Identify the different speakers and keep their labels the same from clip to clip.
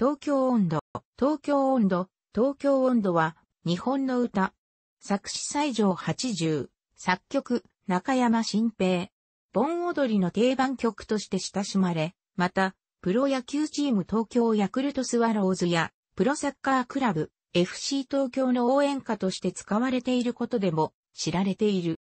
Speaker 1: 東京温度、東京温度、東京温度は、日本の歌。作詞西条80、作曲、中山新平。盆踊りの定番曲として親しまれ、また、プロ野球チーム東京ヤクルトスワローズや、プロサッカークラブ、FC 東京の応援歌として使われていることでも知られている。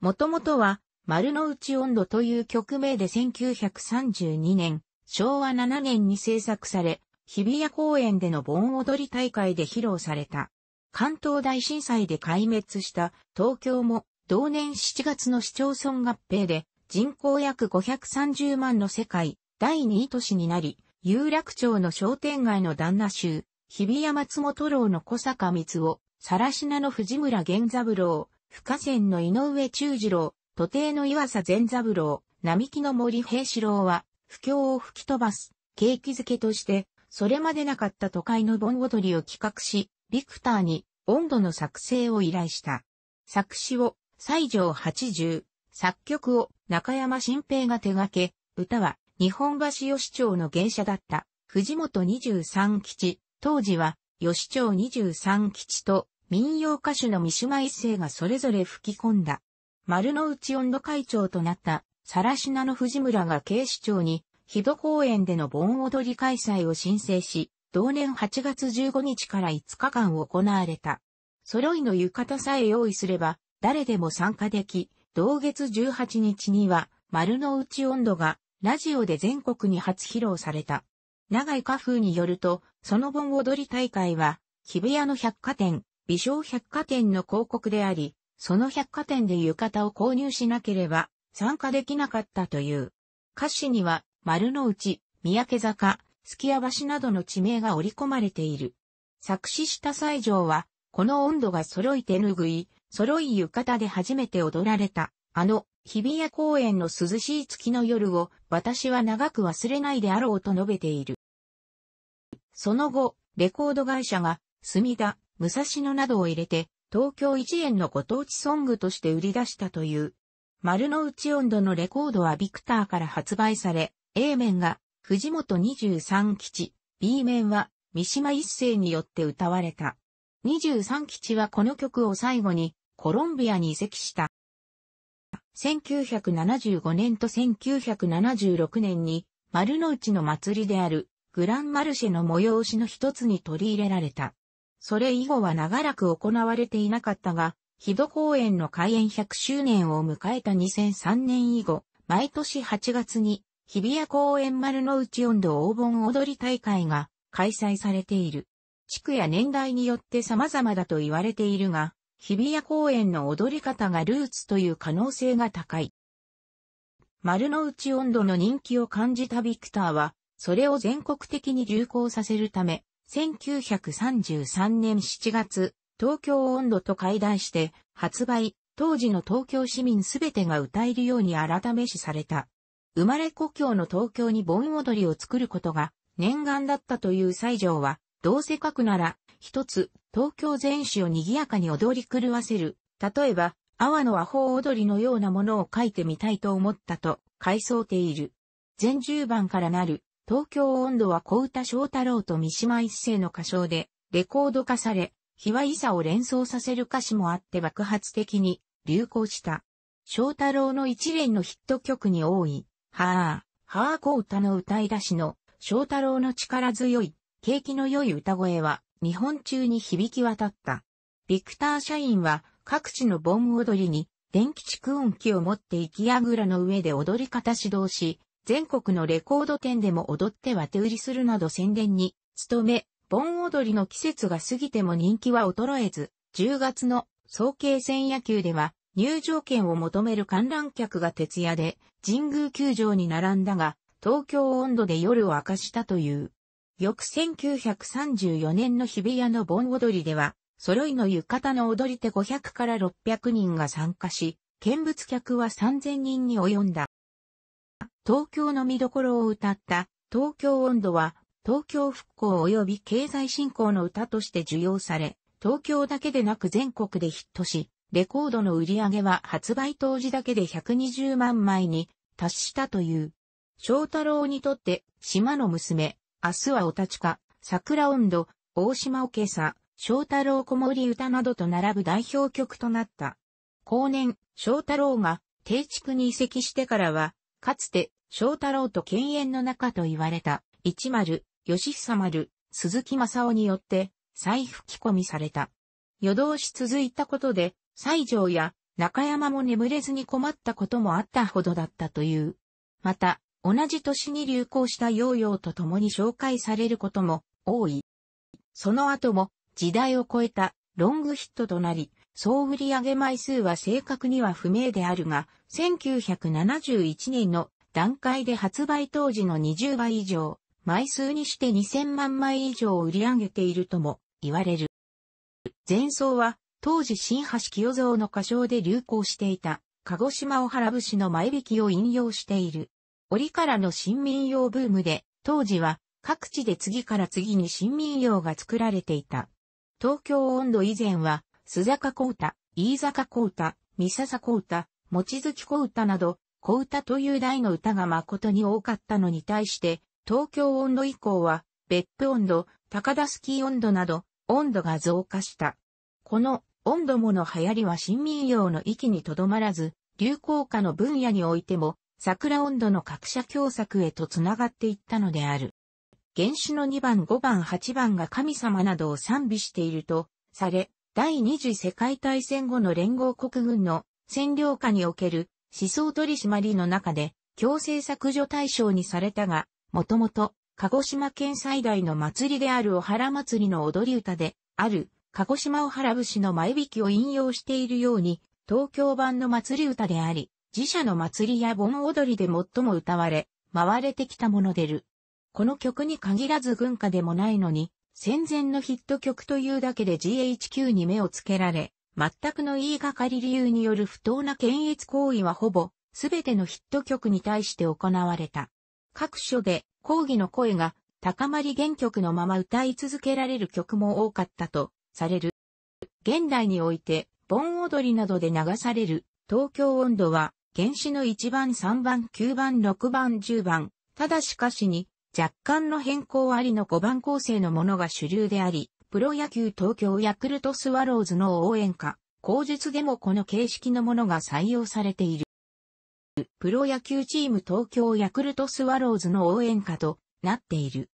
Speaker 1: もともとは、丸の内温度という曲名で1932年、昭和7年に制作され、日比谷公園での盆踊り大会で披露された。関東大震災で壊滅した東京も同年7月の市町村合併で人口約530万の世界第2位都市になり、有楽町の商店街の旦那衆、日比谷松本楼の小坂光夫、更品の藤村玄三郎、深川の井上忠次郎、都邸の岩佐善三郎、並木の森平四郎は、不況を吹き飛ばす、景気づけとして、それまでなかった都会の盆踊りを企画し、ビクターに温度の作成を依頼した。作詞を西条八十、作曲を中山新平が手掛け、歌は日本橋吉町の芸者だった藤本二十三吉、当時は吉町二十三吉と民謡歌手の三島一世がそれぞれ吹き込んだ。丸の内温度会長となった、さらしなの藤村が警視庁に日戸公園での盆踊り開催を申請し、同年8月15日から5日間行われた。揃いの浴衣さえ用意すれば、誰でも参加でき、同月18日には、丸の内温度が、ラジオで全国に初披露された。長井花風によると、その盆踊り大会は、日比谷の百貨店、美少百貨店の広告であり、その百貨店で浴衣を購入しなければ参加できなかったという。歌詞には丸の内、三宅坂、月屋橋などの地名が織り込まれている。作詞した西条は、この温度が揃い手ぬぐい、揃い浴衣で初めて踊られた、あの、日比谷公園の涼しい月の夜を、私は長く忘れないであろうと述べている。その後、レコード会社が、墨田、武蔵野などを入れて、東京一円のご当地ソングとして売り出したという。丸の内温度のレコードはビクターから発売され、A 面が藤本23吉、B 面は三島一世によって歌われた。23吉はこの曲を最後にコロンビアに移籍した。1975年と1976年に丸の内の祭りであるグランマルシェの催しの一つに取り入れられた。それ以後は長らく行われていなかったが、ヒド公園の開園100周年を迎えた2003年以後、毎年8月に日比谷公園丸の内温度黄金踊り大会が開催されている。地区や年代によって様々だと言われているが、日比谷公園の踊り方がルーツという可能性が高い。丸の内温度の人気を感じたビクターは、それを全国的に流行させるため、1933年7月、東京温度と解談して、発売、当時の東京市民すべてが歌えるように改めしされた。生まれ故郷の東京に盆踊りを作ることが念願だったという西条は、どうせ書くなら、一つ、東京全市を賑やかに踊り狂わせる。例えば、阿波の和波踊りのようなものを書いてみたいと思ったと、回想ている。全十番からなる、東京温度は小歌翔太郎と三島一世の歌唱で、レコード化され、日は伊佐を連想させる歌詞もあって爆発的に流行した。翔太郎の一連のヒット曲に多い。はあ、はあこ歌の歌い出しの、翔太郎の力強い、景気の良い歌声は、日本中に響き渡った。ビクター・社員は、各地の盆踊りに、電気蓄音機を持って行きやぐらの上で踊り方指導し、全国のレコード店でも踊っては手売りするなど宣伝に、努め、盆踊りの季節が過ぎても人気は衰えず、10月の総慶戦野球では、入場券を求める観覧客が徹夜で神宮球場に並んだが、東京温度で夜を明かしたという。翌1934年の日比谷の盆踊りでは、揃いの浴衣の踊り手500から600人が参加し、見物客は3000人に及んだ。東京の見どころを歌った東京温度は東京復興及び経済振興の歌として受容され、東京だけでなく全国でヒットし、レコードの売り上げは発売当時だけで120万枚に達したという。翔太郎にとって、島の娘、明日はお立ちか、桜温度、大島おけさ、翔太郎子守歌などと並ぶ代表曲となった。後年、翔太郎が定築に移籍してからは、かつて翔太郎と犬猿の仲と言われた、一丸、吉久丸、鈴木正夫によって、再吹き込みされた。夜通し続いたことで、西条や中山も眠れずに困ったこともあったほどだったという。また、同じ年に流行したヨーヨーと共に紹介されることも多い。その後も時代を超えたロングヒットとなり、総売上枚数は正確には不明であるが、1971年の段階で発売当時の20倍以上、枚数にして2000万枚以上売り上げているとも言われる。前奏は当時新橋清蔵の歌唱で流行していた、鹿児島小原節の前引きを引用している。折からの新民謡ブームで、当時は各地で次から次に新民謡が作られていた。東京温度以前は、須坂幸太、飯坂幸太、三笹幸太、望月幸太など、幸太という題の歌が誠に多かったのに対して、東京温度以降は、別府温度、高田スキー温度など、温度が増加した。この温度もの流行りは新民謡の域にとどまらず、流行歌の分野においても、桜温度の各社共作へとつながっていったのである。原種の2番5番8番が神様などを賛美していると、され、第二次世界大戦後の連合国軍の占領下における思想取締りの中で強制削除対象にされたが、もともと鹿児島県最大の祭りであるお原祭りの踊り歌である鹿児島を原節の前引きを引用しているように、東京版の祭り歌であり、自社の祭りや盆踊りで最も歌われ、回れてきたものでる。この曲に限らず軍歌でもないのに、戦前のヒット曲というだけで GHQ に目をつけられ、全くの言いがかり理由による不当な検閲行為はほぼ、すべてのヒット曲に対して行われた。各所で抗議の声が高まり原曲のまま歌い続けられる曲も多かったとされる。現代において、盆踊りなどで流される、東京音頭は、原子の1番3番9番6番10番、ただしかしに、若干の変更ありの5番構成のものが主流であり、プロ野球東京ヤクルトスワローズの応援歌、口述でもこの形式のものが採用されている。プロ野球チーム東京ヤクルトスワローズの応援歌となっている。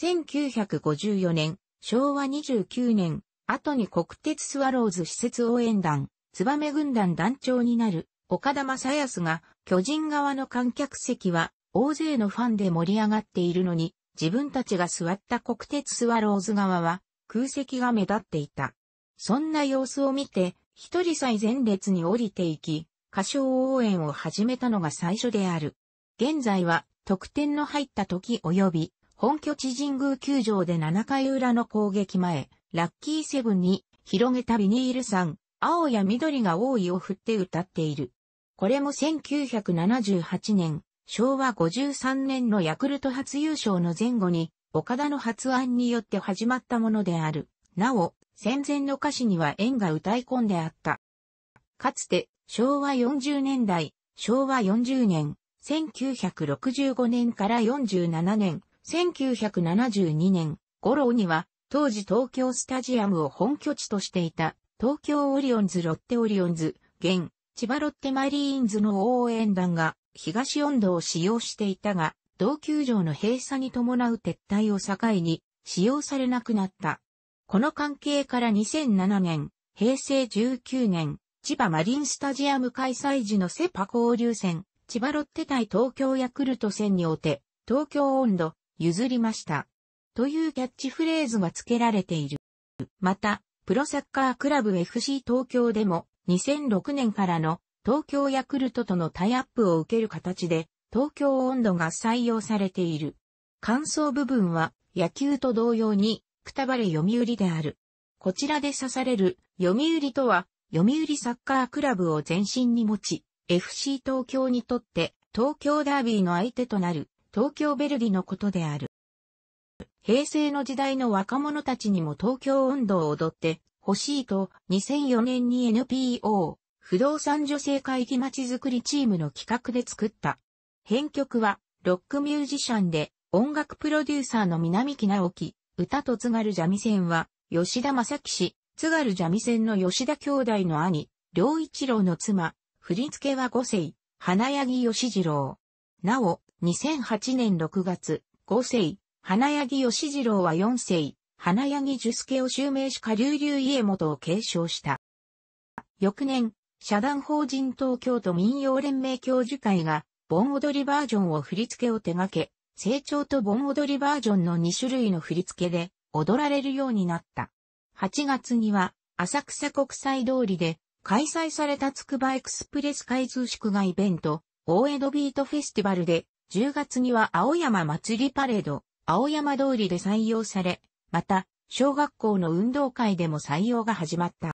Speaker 1: 1954年、昭和29年、後に国鉄スワローズ施設応援団、燕軍団団長になる岡田正康が巨人側の観客席は大勢のファンで盛り上がっているのに自分たちが座った国鉄スワローズ側は空席が目立っていた。そんな様子を見て一人さえ前列に降りていき歌唱応援を始めたのが最初である。現在は得点の入った時及び本拠地神宮球場で7回裏の攻撃前、ラッキーセブンに広げたビニールさん、青や緑が多いを振って歌っている。これも1978年、昭和53年のヤクルト初優勝の前後に、岡田の発案によって始まったものである。なお、戦前の歌詞には縁が歌い込んであった。かつて、昭和40年代、昭和40年、1965年から47年、1972年、郎には、当時東京スタジアムを本拠地としていた、東京オリオンズロッテオリオンズ、現、千葉ロッテマリーンズの応援団が、東温度を使用していたが、同球場の閉鎖に伴う撤退を境に、使用されなくなった。この関係から2007年、平成19年、千葉マリンスタジアム開催時のセパ交流戦、千葉ロッテ対東京ヤクルト戦において、東京温度、譲りました。というキャッチフレーズが付けられている。また、プロサッカークラブ FC 東京でも2006年からの東京ヤクルトとのタイアップを受ける形で東京温度が採用されている。感想部分は野球と同様にくたばれ読売である。こちらで刺される読売とは読売サッカークラブを前身に持ち FC 東京にとって東京ダービーの相手となる東京ベルディのことである。平成の時代の若者たちにも東京運動を踊って欲しいと2004年に NPO 不動産女性会議まちづくりチームの企画で作った。編曲はロックミュージシャンで音楽プロデューサーの南木直樹、歌と津軽三味線は吉田正樹氏、津軽三味線の吉田兄弟の兄、良一郎の妻、振り付けは五世、花柳義次郎。なお、2008年6月、五世、花柳義次郎は四世、花柳樹助を襲名し下流流家元を継承した。翌年、社団法人東京都民謡連盟教授会が、盆踊りバージョンを振り付けを手掛け、成長と盆踊りバージョンの2種類の振り付けで踊られるようになった。8月には、浅草国際通りで開催されたつくばエクスプレス開通祝賀イベント、大江戸ビートフェスティバルで、10月には青山祭りパレード、青山通りで採用され、また、小学校の運動会でも採用が始まった。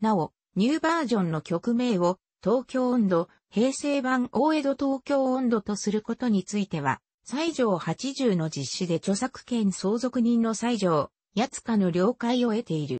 Speaker 1: なお、ニューバージョンの曲名を東京温度、平成版大江戸東京温度とすることについては、西条80の実施で著作権相続人の西条、八塚の了解を得ている。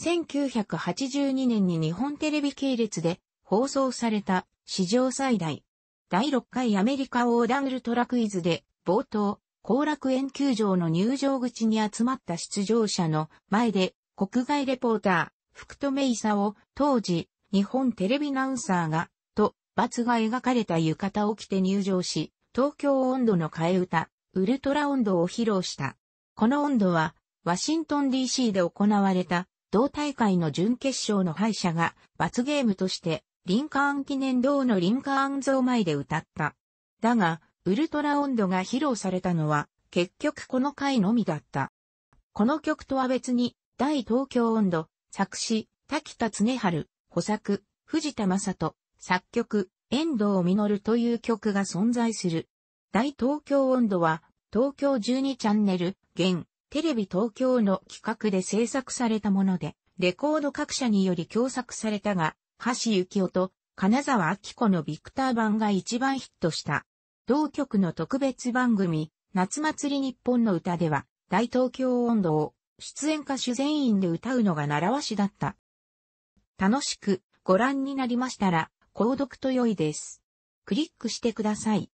Speaker 1: 1982年に日本テレビ系列で放送された史上最大第6回アメリカダングルトラクイズで冒頭、後楽園球場の入場口に集まった出場者の前で、国外レポーター、福留を当時、日本テレビナウンサーが、と、罰が描かれた浴衣を着て入場し、東京温度の替え歌、ウルトラ温度を披露した。この温度は、ワシントン DC で行われた、同大会の準決勝の敗者が、罰ゲームとして、リンカーン記念堂のリンカーン像前で歌った。だが、ウルトラ音頭が披露されたのは、結局この回のみだった。この曲とは別に、大東京音頭、作詞、滝田恒春、補作、藤田正人、作曲、遠藤実という曲が存在する。大東京音頭は、東京12チャンネル、現、テレビ東京の企画で制作されたもので、レコード各社により共作されたが、橋幸夫と金沢明子のビクター版が一番ヒットした。同局の特別番組、夏祭り日本の歌では、大東京音頭を出演歌手全員で歌うのが習わしだった。楽しくご覧になりましたら、購読と良いです。クリックしてください。